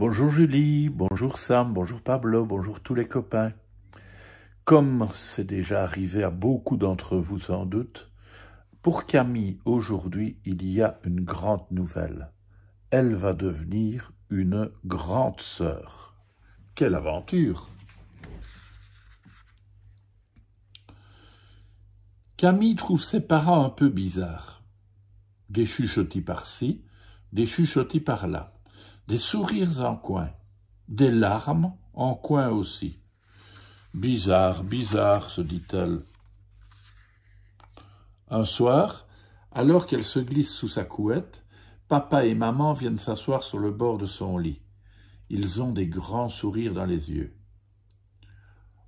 Bonjour Julie, bonjour Sam, bonjour Pablo, bonjour tous les copains. Comme c'est déjà arrivé à beaucoup d'entre vous sans doute, pour Camille aujourd'hui il y a une grande nouvelle. Elle va devenir une grande sœur. Quelle aventure Camille trouve ses parents un peu bizarres. Des chuchotis par-ci, des chuchotis par-là des sourires en coin, des larmes en coin aussi. Bizarre, bizarre, se dit-elle. Un soir, alors qu'elle se glisse sous sa couette, papa et maman viennent s'asseoir sur le bord de son lit. Ils ont des grands sourires dans les yeux.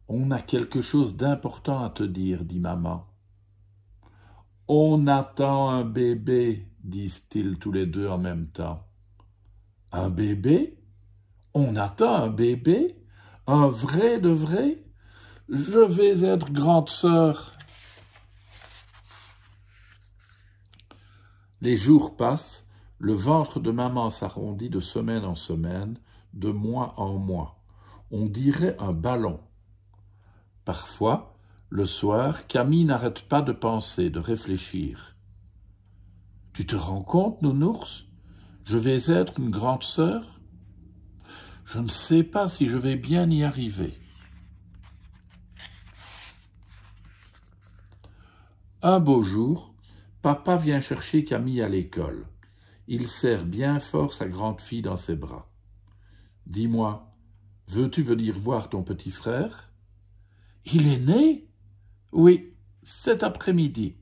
On a quelque chose d'important à te dire, dit maman. On attend un bébé, disent-ils tous les deux en même temps. Un bébé On attend un bébé Un vrai de vrai Je vais être grande sœur. Les jours passent, le ventre de maman s'arrondit de semaine en semaine, de mois en mois. On dirait un ballon. Parfois, le soir, Camille n'arrête pas de penser, de réfléchir. Tu te rends compte, nounours je vais être une grande sœur Je ne sais pas si je vais bien y arriver. Un beau jour, papa vient chercher Camille à l'école. Il serre bien fort sa grande fille dans ses bras. Dis-moi, veux-tu venir voir ton petit frère Il est né Oui, cet après-midi.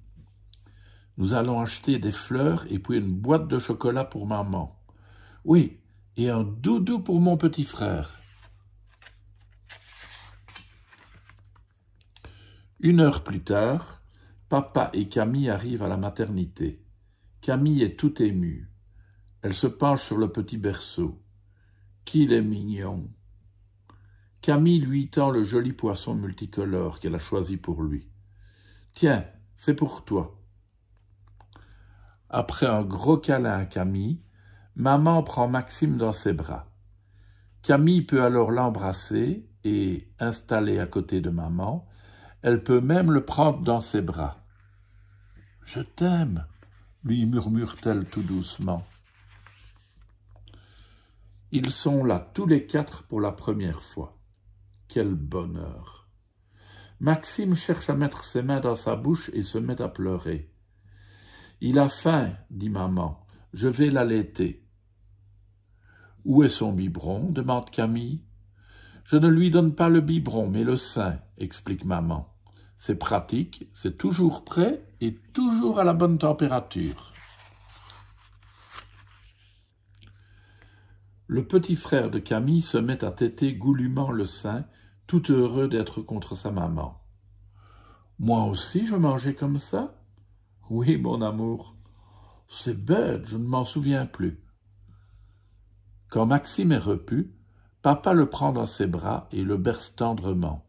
Nous allons acheter des fleurs et puis une boîte de chocolat pour maman. Oui, et un doudou pour mon petit frère. Une heure plus tard, papa et Camille arrivent à la maternité. Camille est tout émue. Elle se penche sur le petit berceau. Qu'il est mignon. Camille lui tend le joli poisson multicolore qu'elle a choisi pour lui. Tiens, c'est pour toi. Après un gros câlin à Camille, maman prend Maxime dans ses bras. Camille peut alors l'embrasser et, installée à côté de maman, elle peut même le prendre dans ses bras. Je t'aime, lui murmure-t-elle tout doucement. Ils sont là tous les quatre pour la première fois. Quel bonheur. Maxime cherche à mettre ses mains dans sa bouche et se met à pleurer. Il a faim, dit maman, je vais l'allaiter. Où est son biberon demande Camille. Je ne lui donne pas le biberon, mais le sein, explique maman. C'est pratique, c'est toujours prêt et toujours à la bonne température. Le petit frère de Camille se met à téter goulûment le sein, tout heureux d'être contre sa maman. Moi aussi je mangeais comme ça, oui, mon amour. C'est bête, je ne m'en souviens plus. Quand Maxime est repu, papa le prend dans ses bras et le berce tendrement,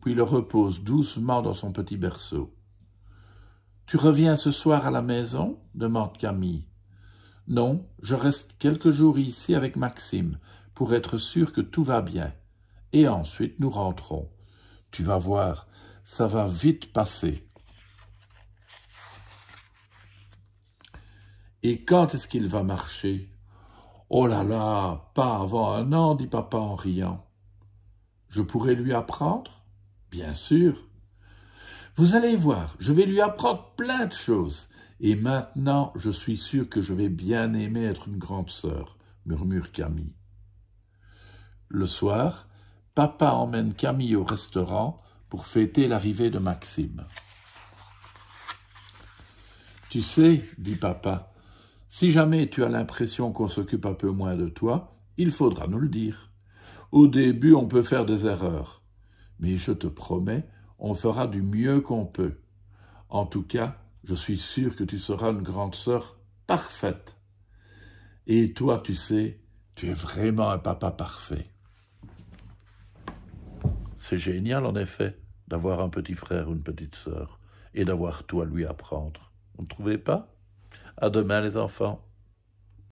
puis le repose doucement dans son petit berceau. Tu reviens ce soir à la maison demande Camille. Non, je reste quelques jours ici avec Maxime pour être sûr que tout va bien. Et ensuite nous rentrons. Tu vas voir, ça va vite passer. Et quand est-ce qu'il va marcher Oh là là, pas avant un an, dit papa en riant. Je pourrais lui apprendre Bien sûr. Vous allez voir, je vais lui apprendre plein de choses. Et maintenant, je suis sûr que je vais bien aimer être une grande sœur, murmure Camille. Le soir, papa emmène Camille au restaurant pour fêter l'arrivée de Maxime. Tu sais, dit papa, si jamais tu as l'impression qu'on s'occupe un peu moins de toi, il faudra nous le dire. Au début, on peut faire des erreurs, mais je te promets, on fera du mieux qu'on peut. En tout cas, je suis sûr que tu seras une grande sœur parfaite. Et toi, tu sais, tu es vraiment un papa parfait. C'est génial, en effet, d'avoir un petit frère ou une petite sœur, et d'avoir tout à lui apprendre. Vous ne trouvez pas à demain les enfants.